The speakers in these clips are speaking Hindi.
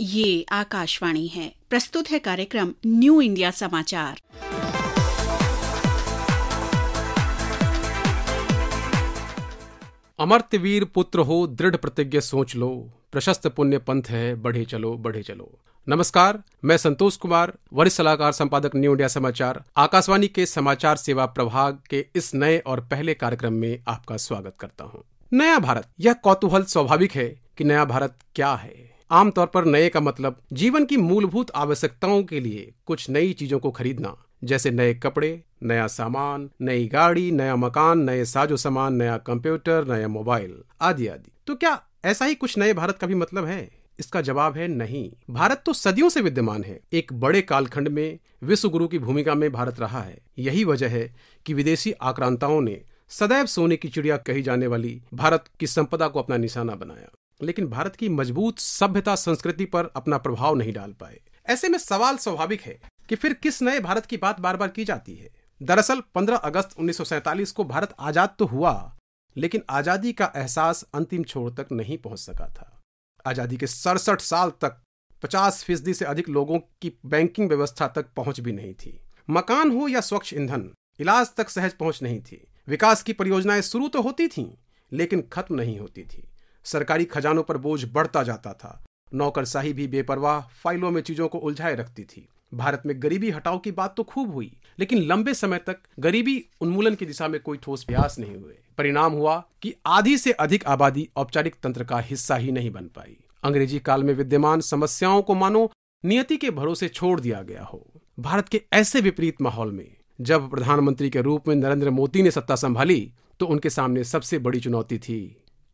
ये आकाशवाणी है प्रस्तुत है कार्यक्रम न्यू इंडिया समाचार अमर्त्यवीर पुत्र हो दृढ़ प्रतिज्ञ सोच लो प्रशस्त पुण्य पंथ है बढ़े चलो बढ़े चलो नमस्कार मैं संतोष कुमार वरिष्ठ सलाहकार संपादक न्यू इंडिया समाचार आकाशवाणी के समाचार सेवा प्रभाग के इस नए और पहले कार्यक्रम में आपका स्वागत करता हूं। नया भारत यह कौतूहल स्वाभाविक है कि नया भारत क्या है आमतौर पर नए का मतलब जीवन की मूलभूत आवश्यकताओं के लिए कुछ नई चीजों को खरीदना जैसे नए कपड़े नया सामान नई गाड़ी नया मकान नए साजो सामान नया कंप्यूटर नया मोबाइल आदि आदि तो क्या ऐसा ही कुछ नए भारत का भी मतलब है इसका जवाब है नहीं भारत तो सदियों से विद्यमान है एक बड़े कालखंड में विश्व गुरु की भूमिका में भारत रहा है यही वजह है कि विदेशी आक्रांताओं ने सदैव सोने की चिड़िया कही जाने वाली भारत की संपदा को अपना निशाना बनाया लेकिन भारत की मजबूत सभ्यता संस्कृति पर अपना प्रभाव नहीं डाल पाए ऐसे में सवाल स्वाभाविक है कि फिर किस नए भारत की बात बार बार की जाती है दरअसल 15 अगस्त 1947 को भारत आजाद तो हुआ लेकिन आजादी का एहसास अंतिम छोर तक नहीं पहुंच सका था आजादी के सड़सठ साल तक पचास फीसदी से अधिक लोगों की बैंकिंग व्यवस्था तक पहुंच भी नहीं थी मकान हो या स्वच्छ ईंधन इलाज तक सहज पहुंच नहीं थी विकास की परियोजनाएं शुरू तो होती थीं लेकिन खत्म नहीं होती थी सरकारी खजानों पर बोझ बढ़ता जाता था नौकरशाही भी बेपरवाह फाइलों में चीजों को उलझाए रखती थी भारत में गरीबी हटाओ की बात तो खूब हुई लेकिन लंबे समय तक गरीबी उन्मूलन की दिशा में कोई ठोस प्रयास नहीं हुए परिणाम हुआ कि आधी से अधिक आबादी औपचारिक तंत्र का हिस्सा ही नहीं बन पाई अंग्रेजी काल में विद्यमान समस्याओं को मानो नियति के भरोसे छोड़ दिया गया हो भारत के ऐसे विपरीत माहौल में जब प्रधानमंत्री के रूप में नरेंद्र मोदी ने सत्ता संभाली तो उनके सामने सबसे बड़ी चुनौती थी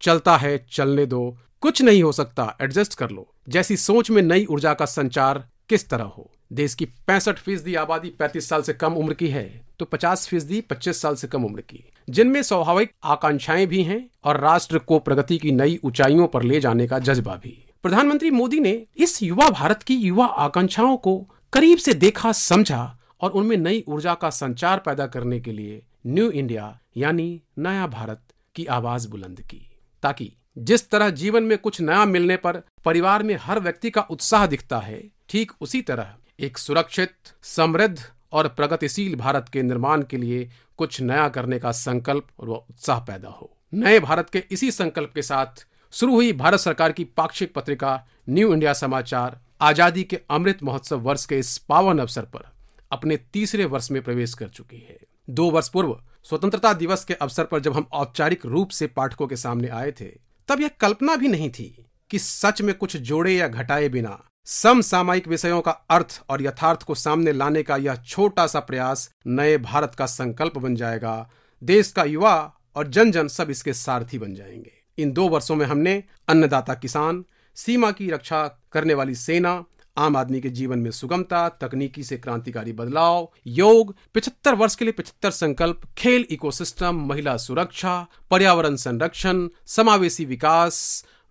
चलता है चलने दो कुछ नहीं हो सकता एडजस्ट कर लो जैसी सोच में नई ऊर्जा का संचार किस तरह हो देश की पैंसठ फीसदी आबादी पैंतीस साल से कम उम्र की है तो पचास फीसदी पच्चीस साल से कम उम्र की जिनमें स्वाभाविक आकांक्षाएं भी हैं और राष्ट्र को प्रगति की नई ऊंचाइयों पर ले जाने का जज्बा भी प्रधानमंत्री मोदी ने इस युवा भारत की युवा आकांक्षाओं को करीब से देखा समझा और उनमें नई ऊर्जा का संचार पैदा करने के लिए न्यू इंडिया यानी नया भारत की आवाज बुलंद की ताकि जिस तरह जीवन में कुछ नया मिलने पर परिवार में हर व्यक्ति का उत्साह दिखता है ठीक उसी तरह एक सुरक्षित समृद्ध और प्रगतिशील भारत के निर्माण के लिए कुछ नया करने का संकल्प और उत्साह पैदा हो नए भारत के इसी संकल्प के साथ शुरू हुई भारत सरकार की पाक्षिक पत्रिका न्यू इंडिया समाचार आजादी के अमृत महोत्सव वर्ष के इस पावन अवसर पर अपने तीसरे वर्ष में प्रवेश कर चुकी है दो वर्ष पूर्व स्वतंत्रता दिवस के अवसर पर जब हम औपचारिक रूप से पाठकों के सामने आए थे तब यह कल्पना भी नहीं थी कि सच में कुछ जोड़े या घटाए बिना समसामयिक विषयों का अर्थ और यथार्थ को सामने लाने का यह छोटा सा प्रयास नए भारत का संकल्प बन जाएगा देश का युवा और जन जन सब इसके सारथी बन जाएंगे इन दो वर्षों में हमने अन्नदाता किसान सीमा की रक्षा करने वाली सेना आम आदमी के जीवन में सुगमता तकनीकी से क्रांतिकारी बदलाव योग पिछहत्तर वर्ष के लिए पिछहत्तर संकल्प खेल इकोसिस्टम महिला सुरक्षा पर्यावरण संरक्षण समावेशी विकास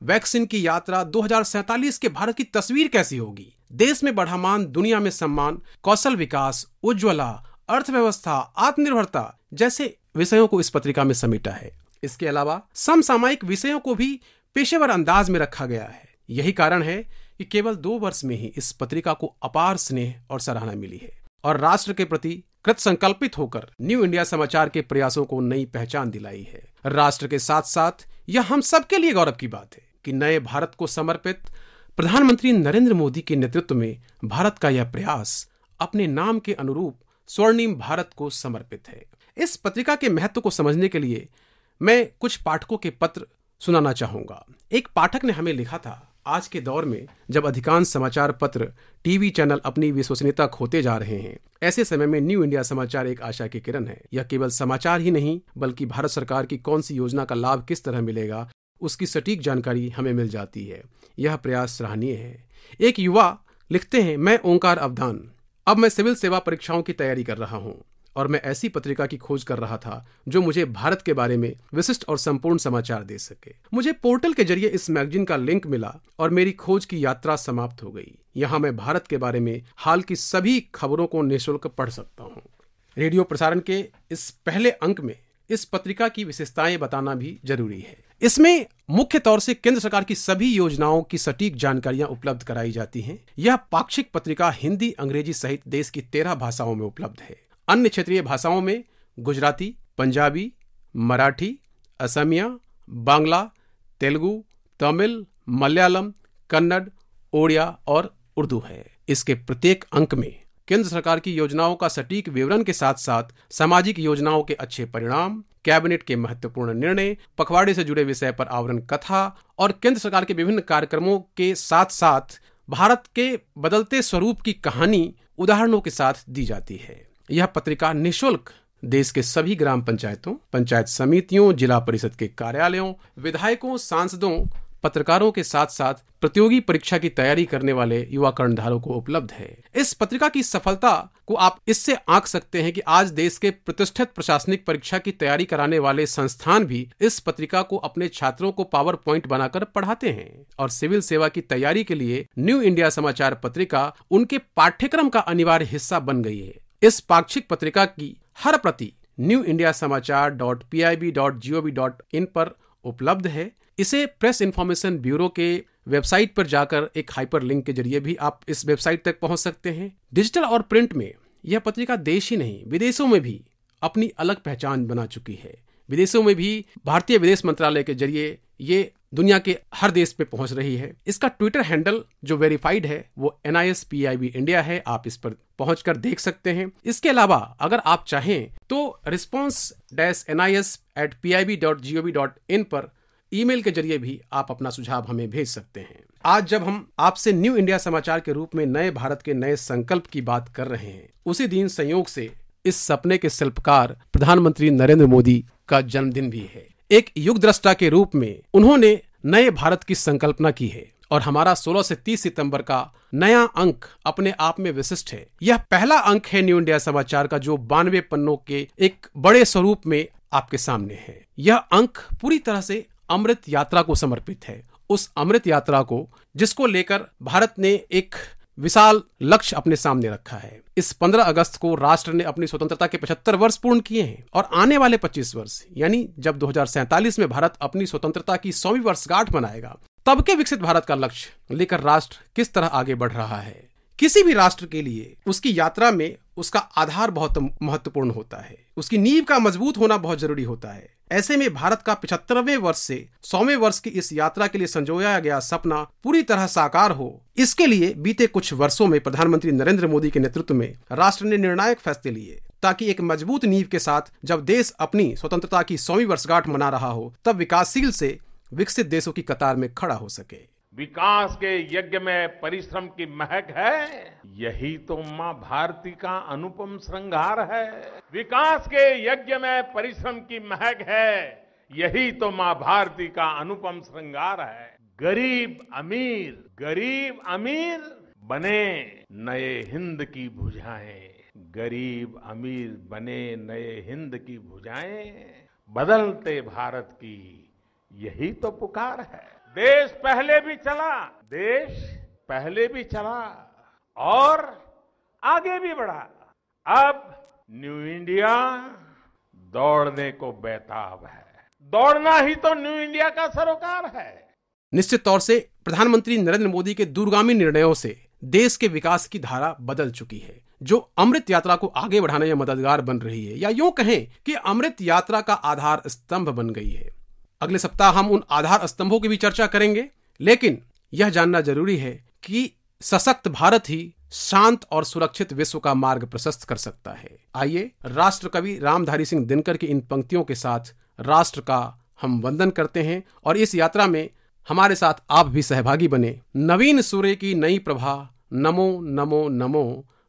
वैक्सीन की यात्रा 2047 के भारत की तस्वीर कैसी होगी देश में बढ़ा मान दुनिया में सम्मान कौशल विकास उज्ज्वला अर्थव्यवस्था आत्मनिर्भरता जैसे विषयों को इस पत्रिका में समेटा है इसके अलावा समसामयिक विषयों को भी पेशेवर अंदाज में रखा गया है यही कारण है कि केवल दो वर्ष में ही इस पत्रिका को अपार स्नेह और सराहना मिली है और राष्ट्र के प्रति कृत संकल्पित होकर न्यू इंडिया समाचार के प्रयासों को नई पहचान दिलाई है राष्ट्र के साथ साथ यह हम सबके लिए गौरव की बात है कि नए भारत को समर्पित प्रधानमंत्री नरेंद्र मोदी के नेतृत्व में भारत का यह प्रयास अपने नाम के अनुरूप स्वर्णिम भारत को समर्पित है इस पत्रिका के महत्व को समझने के लिए मैं कुछ पाठकों के पत्र सुनाना चाहूंगा एक पाठक ने हमें लिखा था आज के दौर में जब अधिकांश समाचार पत्र टीवी चैनल अपनी विश्वसनीयता खोते जा रहे हैं ऐसे समय में न्यू इंडिया समाचार एक आशा की किरण है यह केवल समाचार ही नहीं बल्कि भारत सरकार की कौन सी योजना का लाभ किस तरह मिलेगा उसकी सटीक जानकारी हमें मिल जाती है यह प्रयास सराहनीय है एक युवा लिखते हैं मैं ओंकार अवधान अब मैं सिविल सेवा परीक्षाओं की तैयारी कर रहा हूँ और मैं ऐसी पत्रिका की खोज कर रहा था जो मुझे भारत के बारे में विशिष्ट और संपूर्ण समाचार दे सके मुझे पोर्टल के जरिए इस मैगजीन का लिंक मिला और मेरी खोज की यात्रा समाप्त हो गई यहाँ मैं भारत के बारे में हाल की सभी खबरों को निःशुल्क पढ़ सकता हूँ रेडियो प्रसारण के इस पहले अंक में इस पत्रिका की विशेषताएं बताना भी जरूरी है इसमें मुख्य तौर से केंद्र सरकार की सभी योजनाओं की सटीक जानकारियां उपलब्ध कराई जाती हैं। यह पाक्षिक पत्रिका हिंदी अंग्रेजी सहित देश की तेरह भाषाओं में उपलब्ध है अन्य क्षेत्रीय भाषाओं में गुजराती पंजाबी मराठी असमिया बांग्ला तेलुगु तमिल मलयालम कन्नड़ ओडिया और उर्दू है इसके प्रत्येक अंक में केंद्र सरकार की योजनाओं का सटीक विवरण के साथ साथ सामाजिक योजनाओं के अच्छे परिणाम कैबिनेट के महत्वपूर्ण निर्णय पखवाड़े से जुड़े विषय पर आवरण कथा और केंद्र सरकार के विभिन्न कार्यक्रमों के साथ साथ भारत के बदलते स्वरूप की कहानी उदाहरणों के साथ दी जाती है यह पत्रिका निशुल्क देश के सभी ग्राम पंचायतों पंचायत समितियों जिला परिषद के कार्यालयों विधायकों सांसदों पत्रकारों के साथ साथ प्रतियोगी परीक्षा की तैयारी करने वाले युवा कर्णधारों को उपलब्ध है इस पत्रिका की सफलता को आप इससे आंक सकते हैं कि आज देश के प्रतिष्ठित प्रशासनिक परीक्षा की तैयारी कराने वाले संस्थान भी इस पत्रिका को अपने छात्रों को पावर प्वाइंट बनाकर पढ़ाते हैं और सिविल सेवा की तैयारी के लिए न्यू इंडिया समाचार पत्रिका उनके पाठ्यक्रम का अनिवार्य हिस्सा बन गई है इस पाक्षिक पत्रिका की हर प्रति New India Samachar dot P I B dot G O V dot in पर उपलब्ध है इसे प्रेस इन्फॉर्मेशन ब्यूरो के वेबसाइट पर जाकर एक हाइपर लिंक के जरिए भी आप इस वेबसाइट तक पहुंच सकते हैं डिजिटल और प्रिंट में यह पत्रिका देश ही नहीं विदेशों में भी अपनी अलग पहचान बना चुकी है विदेशों में भी भारतीय विदेश मंत्रालय के जरिए ये दुनिया के हर देश पे पहुंच रही है इसका ट्विटर हैंडल जो वेरीफाइड है वो N I S P I B India है आप इस पर पहुंच कर देख सकते हैं इसके अलावा अगर आप चाहें तो response dash N I S at P I B dot G O V dot in पर ईमेल के जरिए भी आप अपना सुझाव हमें भेज सकते हैं आज जब हम आपसे न्यू इंडिया समाचार के रूप में नए भारत के नए संकल्प की बात कर रहे हैं उसी दिन संयोग से इस सपने के शिल्पकार प्रधानमंत्री नरेंद्र मोदी का जन्मदिन भी है एक युग दृष्टा के रूप में उन्होंने नए भारत की संकल्पना की है और हमारा 16 से 30 सितंबर का नया अंक अपने आप में विशिष्ट है यह पहला अंक है न्यू इंडिया समाचार का जो बानवे पन्नों के एक बड़े स्वरूप में आपके सामने है यह अंक पूरी तरह से अमृत यात्रा को समर्पित है उस अमृत यात्रा को जिसको लेकर भारत ने एक विशाल लक्ष्य अपने सामने रखा है इस 15 अगस्त को राष्ट्र ने अपनी स्वतंत्रता के 75 वर्ष पूर्ण किए हैं और आने वाले 25 वर्ष यानी जब दो में भारत अपनी स्वतंत्रता की सौवीं वर्षगांठ मनाएगा तब के विकसित भारत का लक्ष्य लेकर राष्ट्र किस तरह आगे बढ़ रहा है किसी भी राष्ट्र के लिए उसकी यात्रा में उसका आधार बहुत महत्वपूर्ण होता है उसकी नींव का मजबूत होना बहुत जरूरी होता है ऐसे में भारत का पिछहत्तरवे वर्ष से सौवे वर्ष की इस यात्रा के लिए संजोया गया सपना पूरी तरह साकार हो इसके लिए बीते कुछ वर्षों में प्रधानमंत्री नरेंद्र मोदी के नेतृत्व में राष्ट्र ने निर्णायक फैसले लिए ताकि एक मजबूत नींव के साथ जब देश अपनी स्वतंत्रता की सौवीं वर्षगांठ मना रहा हो तब विकासशील से विकसित देशों की कतार में खड़ा हो सके विकास के यज्ञ में परिश्रम की महक है यही तो मां भारती का अनुपम श्रृंगार है विकास के यज्ञ में परिश्रम की महक है यही तो मां भारती का अनुपम श्रृंगार है गरीब अमीर गरीब अमीर बने नए हिंद की भुजाएं गरीब अमीर बने नए हिंद की भुजाएं बदलते भारत की यही तो पुकार है देश पहले भी चला देश पहले भी चला और आगे भी बढ़ा अब न्यू इंडिया दौड़ने को बेताब है दौड़ना ही तो न्यू इंडिया का सरोकार है निश्चित तौर से प्रधानमंत्री नरेंद्र मोदी के दूरगामी निर्णयों से देश के विकास की धारा बदल चुकी है जो अमृत यात्रा को आगे बढ़ाने में मददगार बन रही है या यूं कहें कि अमृत यात्रा का आधार स्तंभ बन गई है अगले सप्ताह हम उन आधार स्तंभों की भी चर्चा करेंगे लेकिन यह जानना जरूरी है कि सशक्त भारत ही शांत और सुरक्षित विश्व का मार्ग प्रशस्त कर सकता है आइए राष्ट्र कवि रामधारी सिंह दिनकर की इन पंक्तियों के साथ राष्ट्र का हम वंदन करते हैं और इस यात्रा में हमारे साथ आप भी सहभागी बने नवीन सूर्य की नई प्रभा नमो नमो नमो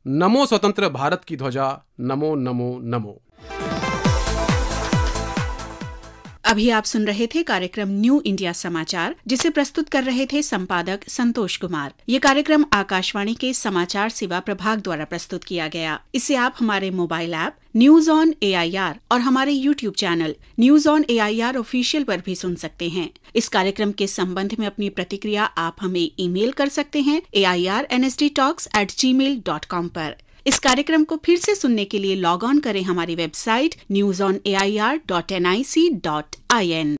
नमो स्वतंत्र भारत की ध्वजा नमो नमो नमो अभी आप सुन रहे थे कार्यक्रम न्यू इंडिया समाचार जिसे प्रस्तुत कर रहे थे संपादक संतोष कुमार ये कार्यक्रम आकाशवाणी के समाचार सेवा प्रभाग द्वारा प्रस्तुत किया गया इसे आप हमारे mobile app news on A और हमारे YouTube channel news on A I R official आरोप भी सुन सकते हैं इस कार्यक्रम के संबंध में अपनी प्रतिक्रिया आप हमें ईमेल कर सकते हैं A I R N S D talks at G mail dot com आरोप इस कार्यक्रम को फिर से सुनने के लिए लॉग ऑन करें हमारी website news on A I R dot N I C dot I N